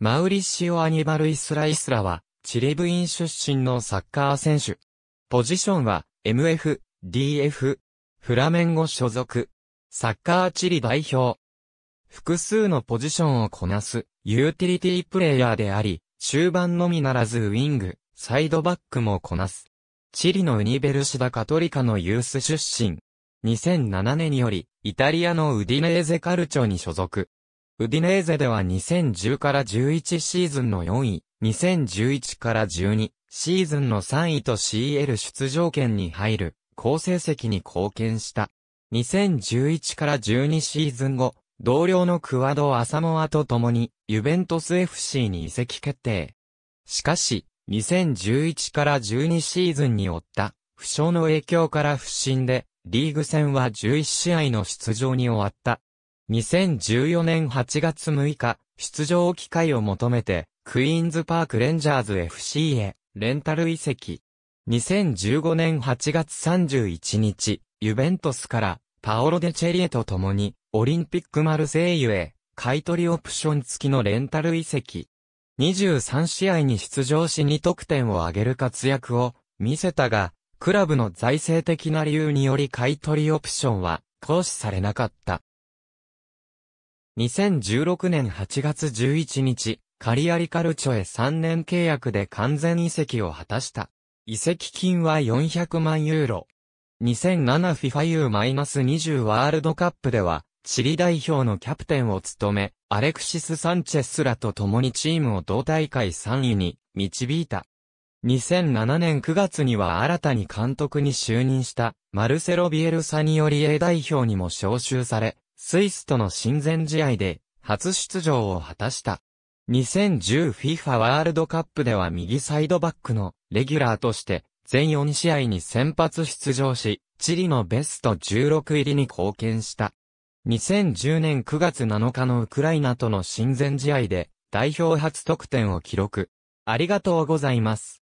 マウリシオ・アニバル・イスラ・イスラは、チリブイン出身のサッカー選手。ポジションは、MF、DF、フラメンゴ所属。サッカーチリ代表。複数のポジションをこなす、ユーティリティプレイヤーであり、中盤のみならずウィング、サイドバックもこなす。チリのウニベルシダ・カトリカのユース出身。2007年により、イタリアのウディネーゼカルチョに所属。ウディネーゼでは2010から11シーズンの4位、2011から12シーズンの3位と CL 出場権に入る好成績に貢献した。2011から12シーズン後、同僚のクワド・アサモアと共にユベントス FC に移籍決定。しかし、2011から12シーズンに負った負傷の影響から不振で、リーグ戦は11試合の出場に終わった。2014年8月6日、出場機会を求めて、クイーンズパークレンジャーズ FC へ、レンタル移籍。2015年8月31日、ユベントスから、パオロ・デ・チェリエと共に、オリンピックマルセイユへ、買取オプション付きのレンタル移籍。23試合に出場し2得点を挙げる活躍を見せたが、クラブの財政的な理由により買取オプションは行使されなかった。2016年8月11日、カリアリカルチョへ3年契約で完全移籍を果たした。移籍金は400万ユーロ。2007FIFA U-20 ワールドカップでは、チリ代表のキャプテンを務め、アレクシス・サンチェスらと共にチームを同大会3位に導いた。2007年9月には新たに監督に就任したマルセロ・ビエルサにより A 代表にも招集され、スイスとの親善試合で初出場を果たした。2010 FIFA ワールドカップでは右サイドバックのレギュラーとして全4試合に先発出場し、チリのベスト16入りに貢献した。2010年9月7日のウクライナとの親善試合で代表初得点を記録。ありがとうございます。